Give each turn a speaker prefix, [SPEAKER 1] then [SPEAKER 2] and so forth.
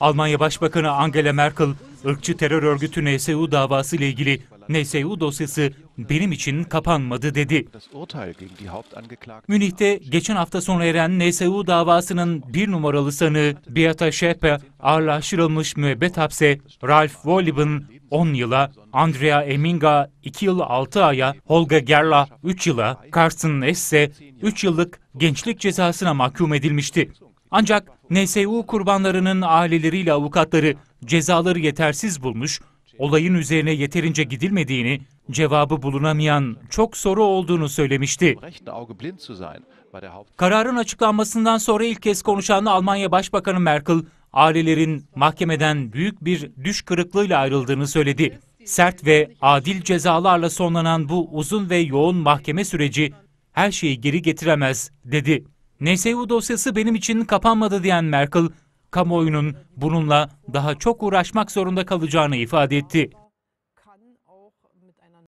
[SPEAKER 1] Almanya Başbakanı Angela Merkel, ırkçı terör örgütü NSU davası ile ilgili NSU dosyası benim için kapanmadı dedi. Münih'te geçen hafta sonu eren NSU davasının bir numaralı sanığı Beata Schäpe ağırlaştırılmış müebbet hapse Ralph Wolleben 10 yıla, Andrea Eminga 2 yıl 6 aya, Holga Gerla 3 yıla, Carson Esse 3 yıllık gençlik cezasına mahkum edilmişti. Ancak NSU kurbanlarının aileleriyle avukatları cezaları yetersiz bulmuş, olayın üzerine yeterince gidilmediğini, cevabı bulunamayan çok soru olduğunu söylemişti. Kararın açıklanmasından sonra ilk kez konuşan Almanya Başbakanı Merkel, ailelerin mahkemeden büyük bir düş kırıklığıyla ayrıldığını söyledi. Sert ve adil cezalarla sonlanan bu uzun ve yoğun mahkeme süreci her şeyi geri getiremez dedi. NSU dosyası benim için kapanmadı diyen Merkel, kamuoyunun bununla daha çok uğraşmak zorunda kalacağını ifade etti.